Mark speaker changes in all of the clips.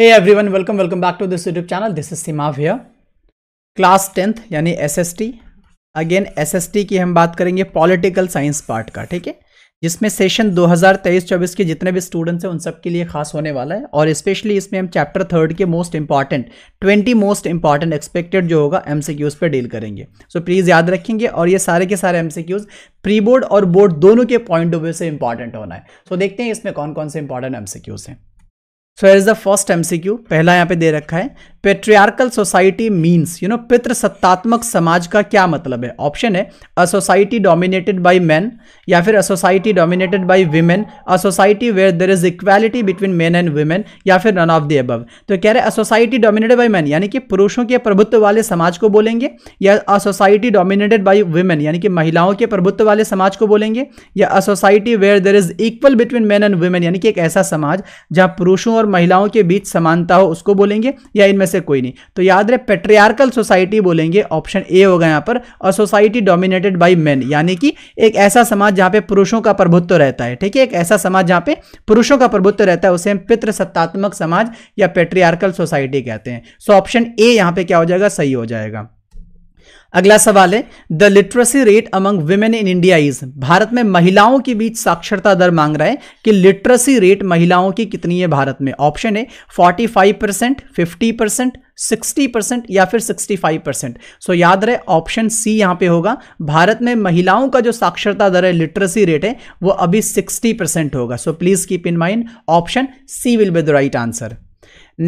Speaker 1: Hey everyone, welcome, welcome back to this YouTube channel. This is Simav here. Class tenth यानी टी अगेन टी की हम बात करेंगे पॉलिटिकल साइंस पार्ट का ठीक है जिसमें सेशन 2023-24 के जितने भी स्टूडेंट्स हैं उन सब के लिए खास होने वाला है और स्पेशली इसमें हम चैप्टर थर्ड के most important 20 most important expected जो होगा एम सी पर डील करेंगे सो so, प्लीज़ याद रखेंगे और ये सारे के सारे एम सी प्री बोर्ड और बोर्ड दोनों के पॉइंट ऑफ व्यू से इंपॉर्टेंट होना है सो so, देखते हैं इसमें कौन कौन से इंपॉर्टेंट एम हैं so as the first M C Q पहला यहाँ पे दे रखा है patriarchal society means you know पितृसत्तात्मक समाज का क्या मतलब है ऑप्शन है a society dominated by man या फिर a society dominated by women a society where there is equality between man and women या फिर नन ऑफ द अबव तो कह रहे हैं a society dominated by man यानी कि पुरुषों के प्रभुत्व वाले समाज को बोलेंगे या a society dominated by women यानी कि महिलाओं के प्रभुत्व वाले समाज को बोलेंगे या a society where there is equal between man and women यानी कि एक ऐसा समाज जहाँ पुरुषों और महिलाओं के बीच समानता हो उसको बोलेंगे या इनमें से कोई नहीं तो याद रहे पेट्रियार्कल सोसाइटी बोलेंगे ऑप्शन ए होगा यहाँ पर और सोसाइटी डोमिनेटेड बाई मैन यानी कि एक ऐसा समाज जहाँ पे पुरुषों का प्रभुत्व रहता है ठीक है एक ऐसा समाज जहाँ पे पुरुषों का प्रभुत्व रहता है उसे हम पितृसत्तात्मक समाज या पेट्रियार्कल सोसाइटी कहते हैं सो ऑप्शन ए यहाँ पे क्या हो जाएगा सही हो जाएगा अगला सवाल है the literacy rate among women in India is भारत में महिलाओं के बीच साक्षरता दर मांग रहा है कि लिटरेसी रेट महिलाओं की कितनी है भारत में ऑप्शन है 45 percent fifty percent sixty percent या फिर 65 फाइव परसेंट सो याद रहे ऑप्शन सी यहां पे होगा भारत में महिलाओं का जो साक्षरता दर है लिटरेसी रेट है वो अभी सिक्सटी परसेंट होगा so please keep in mind option C will be the right answer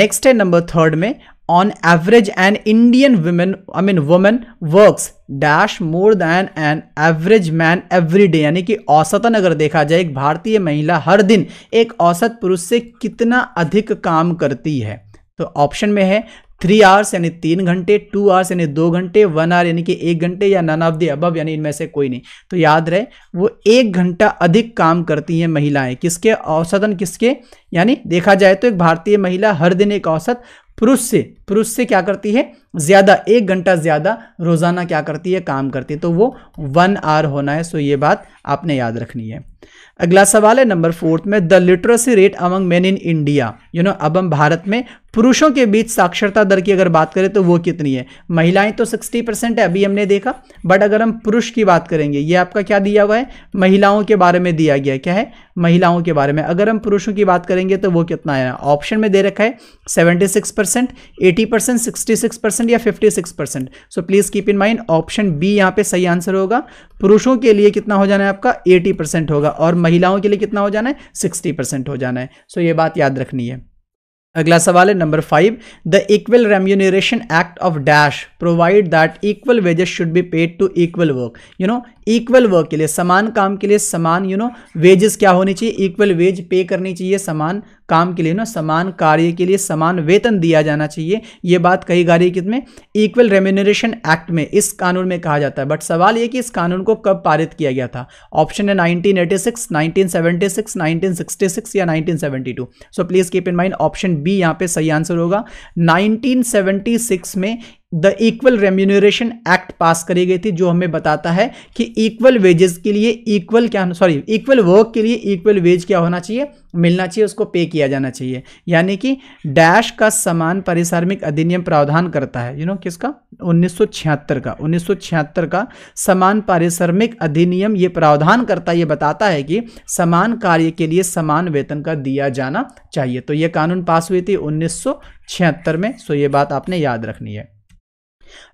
Speaker 1: next है नंबर थर्ड में on average an Indian women I mean women works dash more than an average man every day यानी कि औसतन अगर देखा जाए एक भारतीय महिला हर दिन एक औसत पुरुष से कितना अधिक काम करती है तो ऑप्शन में है थ्री आवर्स यानी तीन घंटे टू आवर्स यानी दो घंटे वन आवर यानी कि एक घंटे या नन ऑफ द अबव यानी इनमें से कोई नहीं तो याद रहे वो एक घंटा अधिक काम करती हैं महिलाएं किसके औसतन किसके यानी देखा जाए तो एक भारतीय महिला हर दिन एक औसत पुरुष से पुरुष से क्या करती है ज़्यादा एक घंटा ज़्यादा रोज़ाना क्या करती है काम करती है तो वो वन आवर होना है सो ये बात आपने याद रखनी है अगला सवाल है नंबर फोर्थ में the literacy rate among men in India you know अब हम भारत में पुरुषों के बीच साक्षरता दर की अगर बात करें तो वो कितनी है महिलाएं तो 60 परसेंट है अभी हमने देखा बट अगर हम पुरुष की बात करेंगे ये आपका क्या दिया हुआ है महिलाओं के बारे में दिया गया क्या है महिलाओं के बारे में अगर हम पुरुषों की बात करेंगे तो वो कितना है ऑप्शन में दे रखा है seventy six percent eighty percent sixty six percent percent या fifty six percent so please keep in mind option B यहाँ पे सही आंसर होगा पुरुषों के लिए कितना हो जाना है आपका एटी परसेंट होगा और महिलाओं के लिए कितना हो जाना है सिक्सटी परसेंट हो जाना है सो so, ये बात याद रखनी है अगला सवाल है number five the equal remuneration act of dash provide that equal wages should be paid to equal work you know equal work के लिए समान काम के लिए समान यू नो वेजेस क्या होनी चाहिए इक्वल वेज पे करनी चाहिए समान काम के लिए ना समान कार्य के लिए समान वेतन दिया जाना चाहिए ये बात कही गा रही है किसमें इक्वल रेम्यूनरेशन एक्ट में इस कानून में कहा जाता है बट सवाल ये कि इस कानून को कब पारित किया गया था ऑप्शन है 1986, 1976, 1966 या 1972 so please keep in mind option B यहाँ पे सही आंसर होगा 1976 में the equal remuneration act pass करी गई थी जो हमें बताता है कि इक्वल वेजेस के लिए इक्वल क्या सॉरी इक्वल वर्क के लिए इक्वल वेज क्या होना चाहिए मिलना चाहिए उसको पे किया जाना चाहिए यानी कि डैश का समान पारिश्रमिक अधिनियम प्रावधान करता है यू you नो know, किसका 1976 का 1976 का समान पारिश्रमिक अधिनियम ये प्रावधान करता ये बताता है कि समान कार्य के लिए समान वेतन का दिया जाना चाहिए तो ये कानून पास हुई थी उन्नीस में सो ये बात आपने याद रखनी है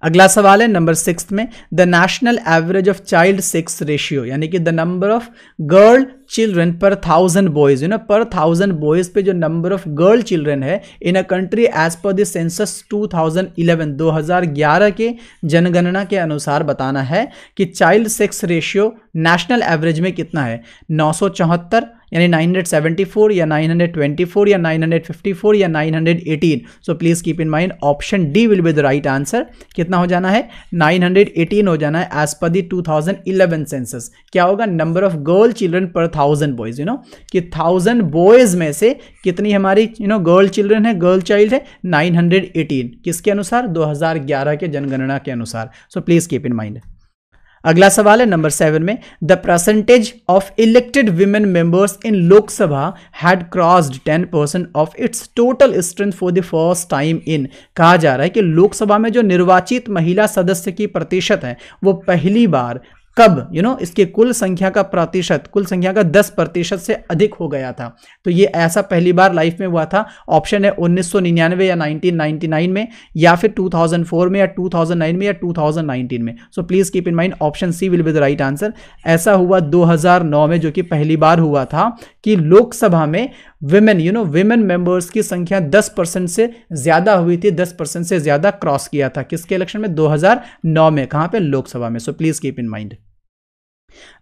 Speaker 1: अगला सवाल है नंबर सिक्स में the national average of child sex ratio यानी कि the number of girl children per thousand boys you know per thousand boys पे जो नंबर ऑफ गर्ल चिल्ड्रन है in a country as per the census 2011 2011 के जनगणना के अनुसार बताना है कि child sex ratio national average में कितना है नौ सौ चौहत्तर यानी 974 या 924 या 954 या 918 so please keep in mind option D will be the right answer कितना हो जाना है 918 हो जाना है एज पर दी 2011 सेंसस क्या होगा number of girl children per thousand boys you know कि थाउजेंड बॉयज़ में से कितनी हमारी यू नो गर्ल चिल्ड्रन है गर्ल चाइल्ड है 918 किसके अनुसार 2011 के जनगणना के अनुसार so please keep in mind अगला सवाल है नंबर सेवन में the percentage of elected women members in Lok Sabha had crossed ten percent of its total strength for the first time in कहा जा रहा है कि लोकसभा में जो निर्वाचित महिला सदस्य की प्रतिशत है वो पहली बार कब यू you नो know, इसके कुल संख्या का प्रतिशत कुल संख्या का 10 प्रतिशत से अधिक हो गया था तो ये ऐसा पहली बार लाइफ में हुआ था ऑप्शन है 1999 या 1999 में या फिर 2004 में या 2009 में या 2019 में so please keep in mind option C will be the right answer ऐसा हुआ 2009 में जो कि पहली बार हुआ था कि लोकसभा में women you know women members की संख्या 10 परसेंट से ज़्यादा हुई थी 10 परसेंट से ज़्यादा क्रॉस किया था किसके इलेक्शन में 2009 में कहाँ पे लोकसभा में so please keep in mind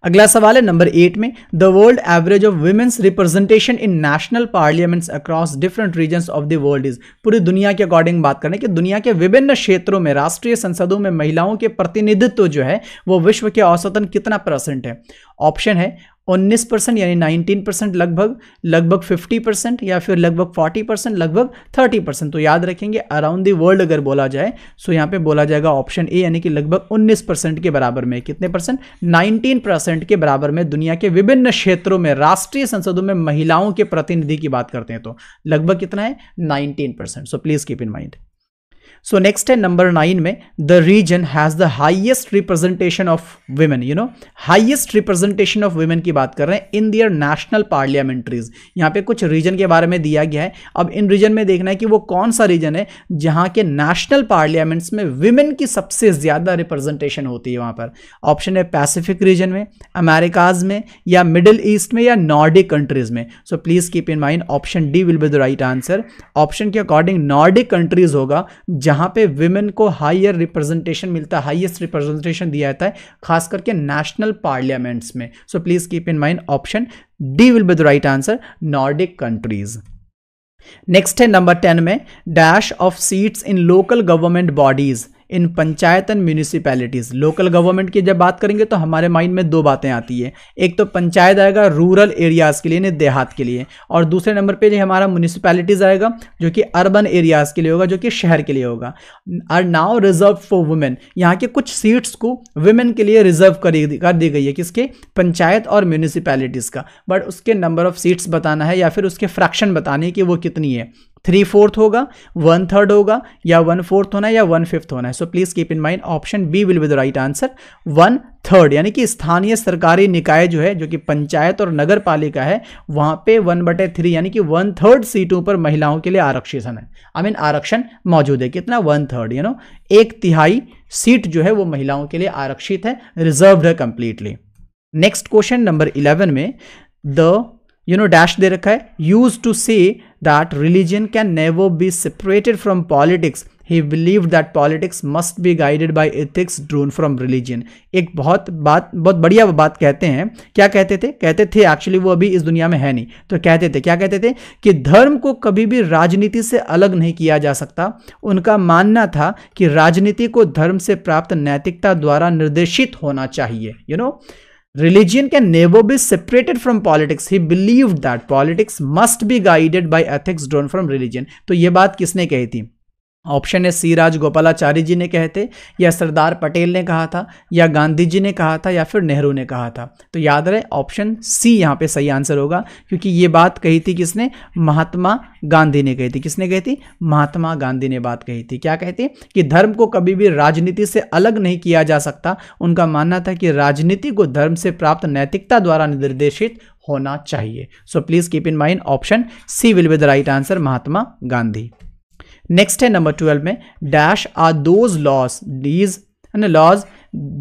Speaker 1: अगला सवाल है नंबर एट में the world average of women's representation in national parliaments across different region of the world is पूरी दुनिया के अकॉर्डिंग बात करें कि दुनिया के विभिन्न क्षेत्रों में राष्ट्रीय संसदों में महिलाओं के प्रतिनिधित्व जो है वो विश्व के औसतन कितना परसेंट है ऑप्शन है उन्नीस परसेंट यानी नाइनटीन परसेंट लगभग लगभग फिफ्टी परसेंट या फिर लगभग फोर्टी परसेंट लगभग थर्टी परसेंट तो याद रखेंगे अराउंड दी वर्ल्ड अगर बोला जाए सो यहाँ पे बोला जाएगा ऑप्शन ए यानी कि लगभग उन्नीस परसेंट के बराबर में कितने परसेंट नाइनटीन परसेंट के बराबर में दुनिया के विभिन्न क्षेत्रों में राष्ट्रीय संसदों में महिलाओं के प्रतिनिधि की बात करते हैं तो लगभग कितना है nineteen percent so please keep in mind so next है नंबर नाइन में the region has the highest representation of women you know highest representation of women की बात कर रहे हैं इन दियर नेशनल पार्लियामेंट्रीज यहाँ पे कुछ रीजन के बारे में दिया गया है अब इन रीजन में देखना है कि वो कौन सा रीजन है जहाँ के नेशनल पार्लियामेंट्स में वुमेन की सबसे ज़्यादा रिप्रेजेंटेशन होती है वहाँ पर ऑप्शन है पैसिफिक रीजन में अमेरिकाज में या मिडिल ईस्ट में या नॉर्डिक कंट्रीज में so please keep in mind option D will be the right answer option के अकॉर्डिंग नॉर्डिक कंट्रीज होगा जहाँ जहाँ पे विमेन को हाइयर रिप्रेजेंटेशन मिलता है हाइएस्ट रिप्रेजेंटेशन दिया जाता है खास करके नेशनल पार्लियामेंट्स में so please keep in mind option D will be the right answer Nordic countries next है नंबर टेन में dash of seats in local government bodies in panchayat and municipalities local government की जब बात करेंगे तो हमारे mind में दो बातें आती है एक तो पंचायत आएगा रूरल एरियाज़ के लिए यानी देहात के लिए और दूसरे नंबर पर हमारा म्यूनिसिपैलिटीज़ आएगा जो कि अर्बन एरियाज़ के लिए होगा जो कि शहर के लिए होगा are now reserve for women यहाँ के कुछ सीट्स को वुमेन के लिए रिजर्व कर दी गई है किसके पंचायत और म्यूनिसिपैलिटीज़ का बट उसके नंबर ऑफ़ सीट्स बताना है या फिर उसके फ्रैक्शन बताने की वो कितनी है थ्री फोर्थ होगा वन थर्ड होगा या वन फोर्थ होना है या वन फिफ्थ होना है so please keep in mind option B will be the right answer one third यानी कि स्थानीय सरकारी निकाय जो है जो कि पंचायत और नगर पालिका है वहाँ पे वन बटे थ्री यानी कि वन थर्ड सीटों पर महिलाओं के लिए आरक्षित है आई मीन आरक्षण मौजूद है कितना वन थर्ड यू नो एक तिहाई सीट जो है वो महिलाओं के लिए आरक्षित है रिजर्व है completely next question number eleven में द यू नो डैश दे रखा है use to say that religion can never be separated from politics he believe that politics must be guided by ethics drawn from religion एक बहुत बात बहुत बढ़िया बात कहते हैं क्या कहते थे कहते थे एक्चुअली वो अभी इस दुनिया में है नहीं तो कहते थे क्या कहते थे कि धर्म को कभी भी राजनीति से अलग नहीं किया जा सकता उनका मानना था कि राजनीति को धर्म से प्राप्त नैतिकता द्वारा निर्देशित होना चाहिए you you know know? Religion can never be separated from politics he believe that politics must be guided by ethics drawn from religion तो ये बात किसने कही थी ऑप्शन है सी राज जी ने कहे थे या सरदार पटेल ने कहा था या गांधी जी ने कहा था या फिर नेहरू ने कहा था तो याद रहे ऑप्शन सी यहाँ पे सही आंसर होगा क्योंकि ये बात कही थी किसने महात्मा गांधी ने कही थी किसने कही थी महात्मा गांधी ने बात कही थी क्या कहती कि धर्म को कभी भी राजनीति से अलग नहीं किया जा सकता उनका मानना था कि राजनीति को धर्म से प्राप्त नैतिकता द्वारा निर्देशित होना चाहिए so please keep in mind option C will be the right answer Mahatma Gandhi next है नंबर ट्वेल्व में dash are those laws these laws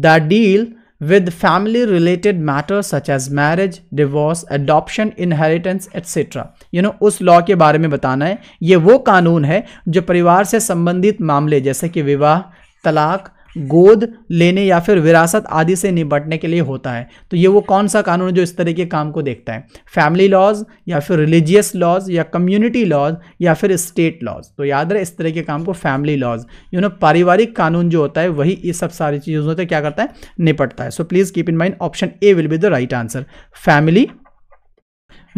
Speaker 1: the deal with family related matter such as marriage divorce adoption inheritance etcetera you know उस law के बारे में बताना है ये वो कानून है जो परिवार से संबंधित मामले जैसे कि विवाह तलाक गोद लेने या फिर विरासत आदि से निपटने के लिए होता है तो ये वो कौन सा कानून है जो इस तरह के काम को देखता है फैमिली लॉज या फिर रिलीजियस लॉज या कम्युनिटी लॉज या फिर स्टेट लॉज तो याद रहे इस तरह के काम को फैमिली लॉज यू नो पारिवारिक कानून जो होता है वही इस सब सारी चीज़ों से क्या करता है निपटता है so please keep in mind option A will be the right answer family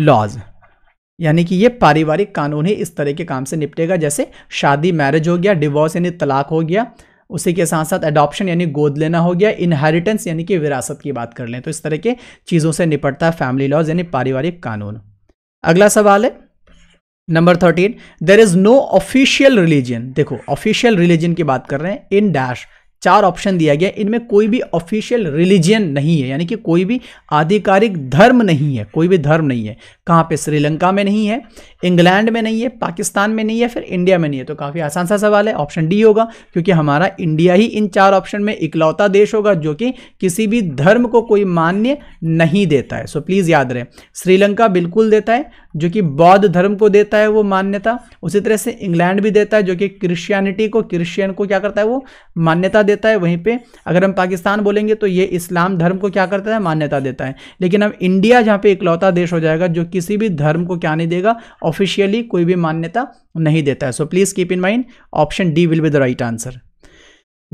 Speaker 1: laws यानी कि ये पारिवारिक कानून ही इस तरह के काम से निपटेगा जैसे शादी मैरिज हो गया डिवोर्स यानी तलाक हो गया उसी के साथ साथ एडॉप्शन यानी गोद लेना हो गया इनहेरिटेंस यानी कि विरासत की बात कर लें तो इस तरह के चीज़ों से निपटता है फैमिली लॉज यानी पारिवारिक कानून अगला सवाल है number thirteen there is no official religion देखो ऑफिशियल रिलीजन की बात कर रहे हैं इन डैश चार ऑप्शन दिया गया इनमें कोई भी ऑफिशियल रिलीजन नहीं है यानी कि कोई भी आधिकारिक धर्म नहीं है कोई भी धर्म नहीं है कहाँ पे श्रीलंका में नहीं है इंग्लैंड में नहीं है पाकिस्तान में नहीं है फिर इंडिया में नहीं है तो काफ़ी आसान सा सवाल है ऑप्शन डी होगा क्योंकि हमारा इंडिया ही इन चार ऑप्शन में इकलौता देश होगा जो कि किसी भी धर्म को कोई मान्य नहीं देता है सो प्लीज़ याद रहे श्रीलंका बिल्कुल देता है जो कि बौद्ध धर्म को देता है वो मान्यता उसी तरह से इंग्लैंड भी देता है जो कि क्रिश्चियनिटी को क्रिश्चियन को क्या करता है वो मान्यता देता है वहीं पर अगर हम पाकिस्तान बोलेंगे तो ये इस्लाम धर्म को क्या करता है मान्यता देता है लेकिन अब इंडिया जहाँ पर इकलौता देश हो जाएगा जो कि किसी भी धर्म को क्या नहीं देगा ऑफिशियली कोई भी मान्यता नहीं देता है so please keep in mind option D will be the right answer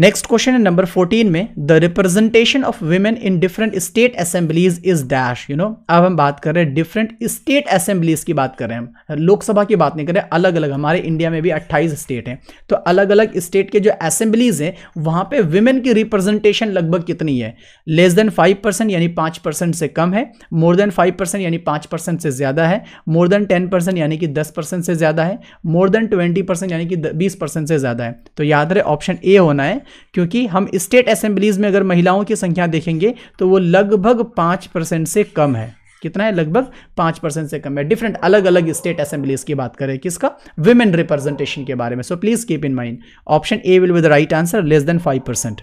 Speaker 1: next question है नंबर 14 में the representation of women in different state assemblies is dash you know अब हम बात कर रहे हैं डिफरेंट स्टेट असेंबलीज की बात कर रहे हैं लोकसभा की बात नहीं कर रहे अलग अलग हमारे इंडिया में भी 28 स्टेट हैं तो अलग अलग स्टेट के जो असेंबलीज हैं वहाँ पे वीमेन की रिप्रेजेंटेशन लगभग कितनी है लेस देन फाइव यानी पाँच से कम है मोर देन फाइव यानी पाँच से ज़्यादा है मोर देन टेन यानी कि दस से ज़्यादा है मोर देन ट्वेंटी यानी कि बीस से ज़्यादा है तो याद रहे ऑप्शन ए होना है क्योंकि हम स्टेट असेंबलीज में अगर महिलाओं की संख्या देखेंगे तो वो लगभग पाँच परसेंट से कम है कितना है लगभग पाँच परसेंट से कम है डिफरेंट अलग अलग स्टेट असेंबलीज की बात करें किसका वुमेन रिप्रेजेंटेशन के बारे में so please keep in mind option A will with right answer less than five percent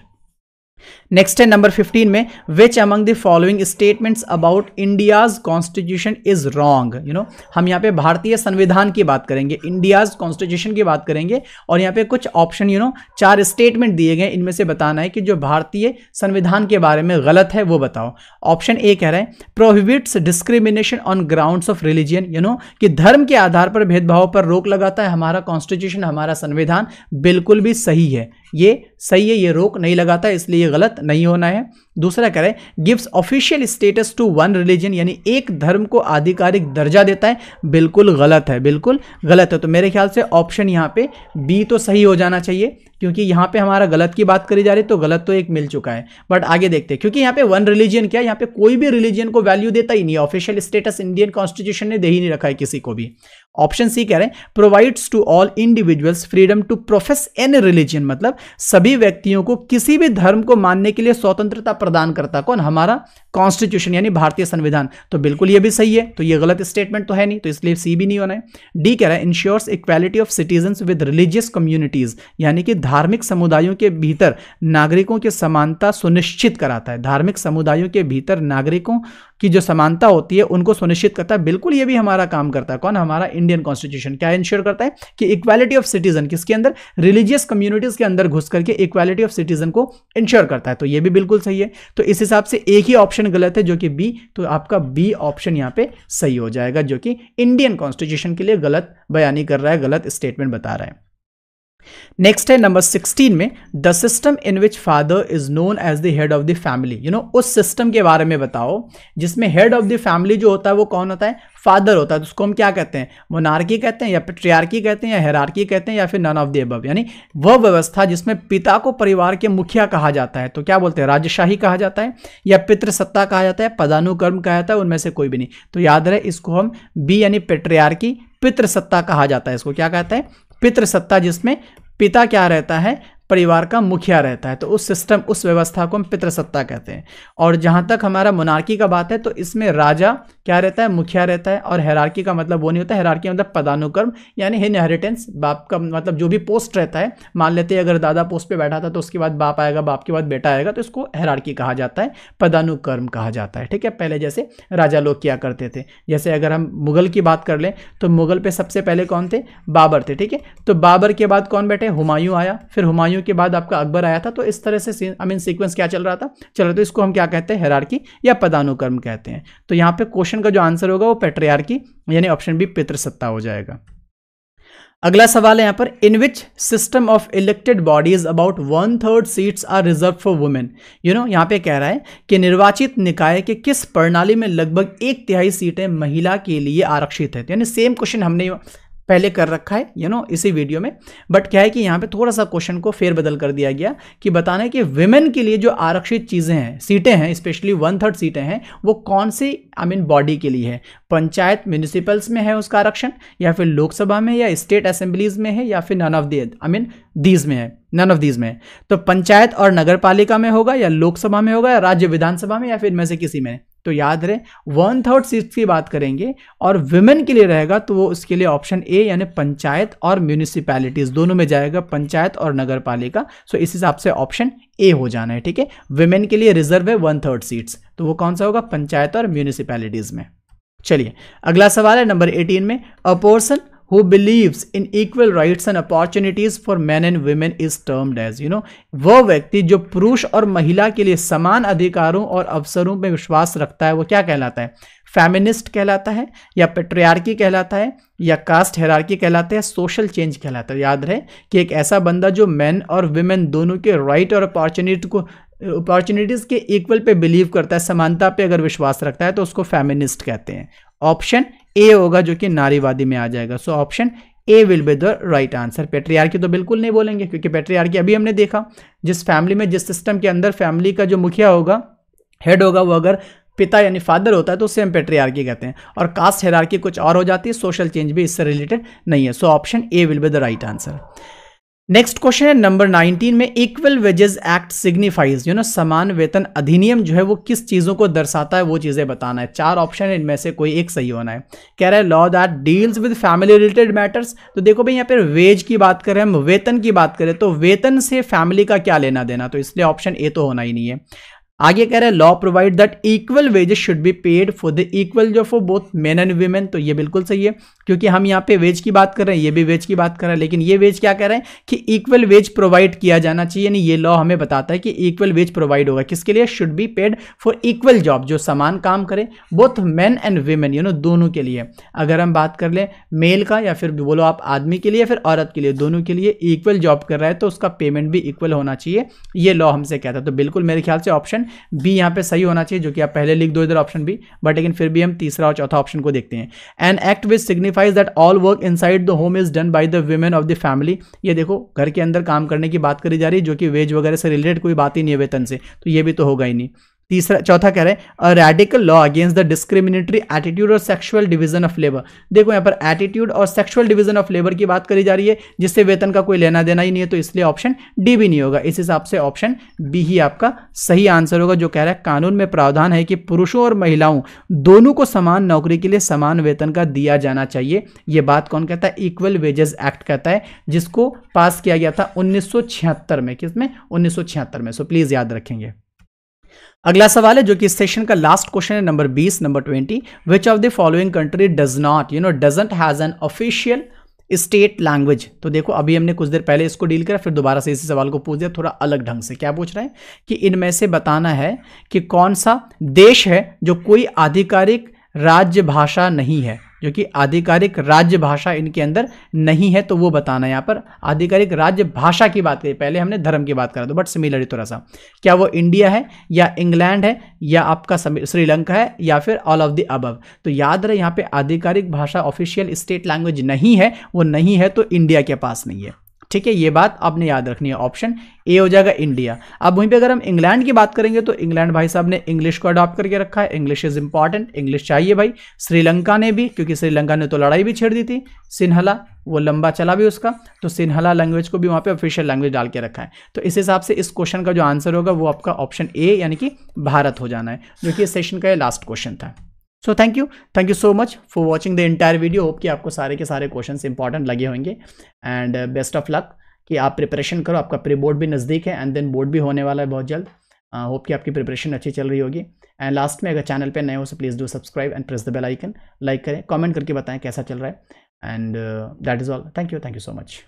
Speaker 1: next है नंबर 15 में which among the following statements about India's constitution is wrong you know हम यहाँ पे भारतीय संविधान की बात करेंगे इंडियाज कॉन्स्टिट्यूशन की बात करेंगे और यहाँ पे कुछ ऑप्शन यू नो चार स्टेटमेंट दिए गए इनमें से बताना है कि जो भारतीय संविधान के बारे में गलत है वो बताओ ऑप्शन ए कह रहे हैं prohibits discrimination on ground of religion you know कि धर्म के आधार पर भेदभाव पर रोक लगाता है हमारा कॉन्स्टिट्यूशन हमारा संविधान बिल्कुल भी सही है ये सही है ये रोक नहीं लगाता इसलिए ये गलत नहीं होना है दूसरा कह रहे हैं gives official status to one religion यानी एक धर्म को आधिकारिक दर्जा देता है बिल्कुल गलत है बिल्कुल गलत है तो मेरे ख्याल से ऑप्शन यहाँ पे बी तो सही हो जाना चाहिए क्योंकि यहाँ पे हमारा गलत की बात करी जा रही है तो गलत तो एक मिल चुका है बट आगे देखते हैं क्योंकि यहाँ पे वन रिलीजन क्या यहाँ पे कोई भी रिलीजन को वैल्यू देता ही नहीं ऑफिशियल स्टेटस इंडियन कॉन्स्टिट्यूशन ने दे ही नहीं रखा है किसी को भी ऑप्शन सी कह रहे हैं provides to all individuals freedom to profess any religion मतलब सभी व्यक्तियों को किसी भी धर्म को मानने के लिए स्वतंत्रता प्रदान करता कौन हमारा कॉन्स्टिट्यूशन यानी भारतीय संविधान तो बिल्कुल ये भी सही है तो ये गलत स्टेटमेंट तो है नहीं तो इसलिए सी भी नहीं होना है डी कह रहा है ensures equality of citizen with religious communities यानी कि धार्मिक समुदायों के भीतर नागरिकों की समानता सुनिश्चित कराता है धार्मिक समुदायों के भीतर नागरिकों की जो समानता होती है उनको सुनिश्चित करता है बिल्कुल ये भी हमारा काम करता है कौन हमारा इंडियन कॉन्स्टिट्यूशन क्या इंश्योर करता है कि इक्वालिटी ऑफ सिटीजन किसके अंदर रिलीजियस कम्युनिटीज के अंदर घुस करके इक्वालिटी ऑफ सिटीजन को इंश्योर करता है तो ये भी बिल्कुल सही है तो इस हिसाब से एक ही ऑप्शन ऑप्शन गलत है जो कि बी तो आपका बी ऑप्शन यहाँ पे सही हो जाएगा जो कि इंडियन कॉन्स्टिट्यूशन के लिए गलत बयानी कर रहा है गलत स्टेटमेंट बता रहा है नेक्स्ट है नंबर सिक्सटीन में the system in which father is known as the head of the family you know उस सिस्टम के बारे में बताओ जिसमें हेड ऑफ द फैमिली जो होता है वो कौन होता है फादर होता है तो उसको हम क्या कहते हैं मोनार्की कहते हैं या पेट्रियार्की कहते हैं या हेरार्की कहते हैं या फिर नन ऑफ द एबव यानी वह व्यवस्था जिसमें पिता को परिवार के मुखिया कहा जाता है तो क्या बोलते हैं राजशाही कहा जाता है या पितृसत्ता कहा जाता है पदानुकर्म कहा जाता है उनमें से कोई भी नहीं तो याद रहे इसको हम बी यानी पेट्रियार्की पितृसत्ता कहा जाता है इसको क्या कहते हैं पितृसत्ता जिसमें पिता क्या रहता है परिवार का मुखिया रहता है तो उस सिस्टम उस व्यवस्था को हम पितृसत्ता कहते हैं और जहाँ तक हमारा मोनार्की का बात है तो इसमें राजा क्या रहता है मुखिया रहता है और हैरारकी का मतलब वो नहीं होता हैरारकी मतलब पदानुक्रम यानी इनहेरिटेंस बाप का मतलब जो भी पोस्ट रहता है मान लेते हैं अगर दादा पोस्ट पे बैठा था तो उसके बाद बाप आएगा बाप के बाद बेटा आएगा तो इसको हैरारकी कहा जाता है पदानुक्रम कहा जाता है ठीक है पहले जैसे राजा लोग किया करते थे जैसे अगर हम मुगल की बात कर लें तो मुगल पर सबसे पहले कौन थे बाबर थे ठीक है तो बाबर के बाद कौन बैठे हुमायूं आया फिर हुमायूं के बाद आपका अकबर आया था तो इस तरह से आई मीन सीक्वेंस क्या चल रहा था चलो तो इसको हम क्या कहते हैं हैरारकी या पदानुक्रम कहते हैं तो यहाँ पे क्वेश्चन क्वेश्चन का जो आंसर होगा वो पेट्रियार्की यानी ऑप्शन बी पितृसत्ता हो जाएगा अगला सवाल है यहाँ पर in which system of elected bodies about one third seats are reserve for women you know यहाँ पे कह रहा है कि निर्वाचित निकाय के किस प्रणाली में लगभग एक तिहाई सीटें महिला के लिए आरक्षित है तो यानी सेम क्वेश्चन हमने पहले कर रखा है यू नो इसी वीडियो में बट क्या है कि यहाँ पे थोड़ा सा क्वेश्चन को फेर बदल कर दिया गया कि बताना है कि वेमेन के लिए जो आरक्षित चीज़ें हैं सीटें हैं स्पेशली वन थर्ड सीटें हैं वो कौन सी आई मीन बॉडी के लिए है पंचायत म्यूनिसिपल्स में है उसका आरक्षण या फिर लोकसभा में या स्टेट असेंबलीज में है या फिर none of the I mean these में है नन ऑफ दीज में तो पंचायत और नगर पालिका में होगा या लोकसभा में होगा या राज्य विधानसभा में या फिर में से किसी में तो याद रहे वन थर्ड सीट की बात करेंगे और वुमेन के लिए रहेगा तो वो उसके लिए ऑप्शन ए यानी पंचायत और म्यूनिसिपैलिटीज़ दोनों में जाएगा पंचायत और नगर पालिका सो इस हिसाब से ऑप्शन ए हो जाना है ठीक है वुमेन के लिए रिजर्व है वन थर्ड सीट्स तो वो कौन सा होगा पंचायत और म्यूनिसिपैलिटीज़ में चलिए अगला सवाल है नंबर एटीन में a person who believes in equal rights and opportunities for men and women is termed as you know वो व्यक्ति जो पुरुष और महिला के लिए समान अधिकारों और अवसरों में विश्वास रखता है वो क्या कहलाता है फेमिनिस्ट कहलाता है या पेट्रियार्की कहलाता है या कास्ट हेरार्की कहलाता है सोशल चेंज कहलाता है याद रहे कि एक ऐसा बंदा जो मैन और वुमेन दोनों के राइट और अपॉर्चुनिटी को अपॉर्चुनिटीज़ के इक्वल पे बिलीव करता है समानता पे अगर विश्वास रखता है तो उसको फेमिनिस्ट कहते हैं ऑप्शन ए होगा जो कि नारीवादी में आ जाएगा so option A will be the right answer patriarchy तो बिल्कुल नहीं बोलेंगे क्योंकि पेट्रियार्की अभी हमने देखा जिस फैमिली में जिस सिस्टम के अंदर फैमिली का जो मुखिया होगा हेड होगा वो अगर पिता यानी फादर होता है तो उसे हम पेट्रियार्की कहते हैं और कास्ट हेरार्की कुछ और हो जाती है सोशल चेंज भी इससे रिलेटेड नहीं है so option A will be the right answer next question है नंबर 19 में equal wages act signifies you know समान वेतन अधिनियम जो है वो किस चीज़ों को दर्शाता है वो चीज़ें बताना है चार ऑप्शन है इनमें से कोई एक सही होना है कह रहा है law that deals with family related matters तो देखो भाई यहाँ पर वेज की बात करें हम वेतन की बात करें तो वेतन से फैमिली का क्या लेना देना तो इसलिए ऑप्शन ए तो होना ही नहीं है आगे कह रहे हैं law provide that equal wages should be paid for the equal जो for both men and women तो ये बिल्कुल सही है क्योंकि हम यहाँ पे वेज की बात कर रहे हैं ये भी वेज की बात कर रहे हैं लेकिन ये वेज क्या कह रहे हैं कि इक्वल वेज प्रोवाइड किया जाना चाहिए यानी ये लॉ हमें बताता है कि इक्वल वेज प्रोवाइड होगा किसके लिए should be paid for equal job जो समान काम करें both man and women you know दोनों के लिए अगर हम बात कर लें मेल का या फिर बोलो आप आदमी के लिए फिर औरत के लिए दोनों के लिए इक्वल जॉब कर रहा है तो उसका पेमेंट भी इक्वल होना चाहिए ये लॉ हमसे कहता है तो बिल्कुल मेरे ख्याल से ऑप्शन बी यहाँ पे सही होना चाहिए जो कि आप पहले लिख दो इधर ऑप्शन बी बट लेकिन फिर भी हम तीसरा और चौथा ऑप्शन को देखते हैं an act which signifies that all work inside the home is done by the women of the family ये देखो घर के अंदर काम करने की बात करी जा रही है जो कि वेज वगैरह से रिलेटेड कोई बात ही नहीं है वेतन से तो ये भी तो होगा ही नहीं तीसरा चौथा कह रहे हैं radical law against the discriminatory attitude और सेक्सुअल डिवीजन ऑफ लेबर देखो यहाँ पर एटीट्यूड और सेक्सुअल डिवीजन ऑफ लेबर की बात करी जा रही है जिससे वेतन का कोई लेना देना ही नहीं है तो इसलिए ऑप्शन डी भी नहीं होगा इस हिसाब से ऑप्शन बी ही आपका सही आंसर होगा जो कह रहा है कानून में प्रावधान है कि पुरुषों और महिलाओं दोनों को समान नौकरी के लिए समान वेतन का दिया जाना चाहिए ये बात कौन कहता है इक्वल वेजेस एक्ट कहता है जिसको पास किया गया था छिहत्तर में किस में छिहत्तर में सो प्लीज़ याद रखेंगे अगला सवाल है जो कि इस सेशन का लास्ट क्वेश्चन है number 20 number 20 which of the following country does not you know doesn't has an official state language तो देखो अभी हमने कुछ देर पहले इसको डील करा फिर दोबारा से इसी सवाल को पूछ दिया थोड़ा अलग ढंग से क्या पूछ रहे हैं कि इनमें से बताना है कि कौन सा देश है जो कोई आधिकारिक राज्य भाषा नहीं है जो कि आधिकारिक राज्य भाषा इनके अंदर नहीं है तो वो बताना यहाँ पर आधिकारिक राज्य भाषा की बात करें पहले हमने धर्म की बात करा तो बट सिमिलर थोड़ा सा क्या वो इंडिया है या इंग्लैंड है या आपका श्रीलंका है या फिर ऑल ऑफ द अबव तो याद रहे यहाँ पे आधिकारिक भाषा ऑफिशियल स्टेट लैंग्वेज नहीं है वो नहीं है तो इंडिया के पास नहीं है ठीक है ये बात आपने याद रखनी है ऑप्शन ए हो जाएगा इंडिया अब वहीं पे अगर हम इंग्लैंड की बात करेंगे तो इंग्लैंड भाई साहब ने इंग्लिश को अडॉप्ट करके रखा है इंग्लिश इज इंपॉर्टेंट इंग्लिश चाहिए भाई श्रीलंका ने भी क्योंकि श्रीलंका ने तो लड़ाई भी छेड़ दी थी सिन्हला वो लंबा चला भी उसका तो सिन्हला लैंग्वेज को भी वहाँ पर ऑफिशियल लैंग्वेज डाल के रखा है तो इस हिसाब से इस क्वेश्चन का जो आंसर होगा वो आपका ऑप्शन ए यानी कि भारत हो जाना है जो कि इस सेशन का लास्ट क्वेश्चन था so thank you thank you so much for watching the entire video hope कि आपको सारे के सारे क्वेश्चन इंपॉर्टेंट लगे होंगे एंड बेस्ट ऑफ लक कि आप प्रिपरेशन करो आपका प्री बोर्ड भी नज़दीक है एंड देन बोर्ड भी होने वाला है बहुत जल्द होप uh, कि आपकी प्रिपरेशन अच्छी चल रही होगी एंड लास्ट में अगर चैनल पे नए हो तो please do subscribe and press the bell icon like करें कमेंट करके बताएं कैसा चल रहा है and that is all thank you thank you so much